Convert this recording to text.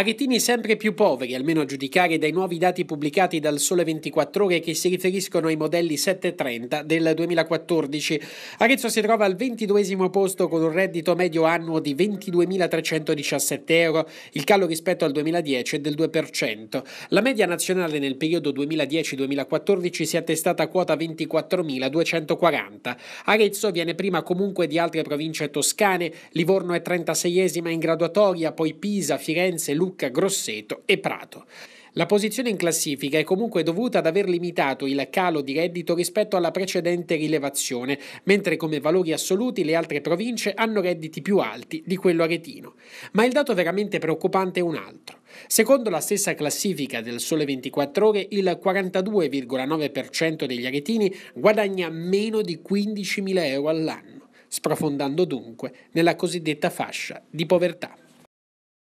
aretini sempre più poveri, almeno a giudicare dai nuovi dati pubblicati dal Sole 24 Ore che si riferiscono ai modelli 730 del 2014. Arezzo si trova al 22 posto con un reddito medio annuo di 22.317 euro, il calo rispetto al 2010 è del 2%. La media nazionale nel periodo 2010-2014 si è attestata a quota 24.240. Arezzo viene prima comunque di altre province toscane, Livorno è 36esima in graduatoria, poi Pisa, Firenze, Lucca, Lucca, Grosseto e Prato. La posizione in classifica è comunque dovuta ad aver limitato il calo di reddito rispetto alla precedente rilevazione, mentre come valori assoluti le altre province hanno redditi più alti di quello aretino. Ma il dato veramente preoccupante è un altro. Secondo la stessa classifica del Sole 24 Ore, il 42,9% degli aretini guadagna meno di 15.000 euro all'anno, sprofondando dunque nella cosiddetta fascia di povertà.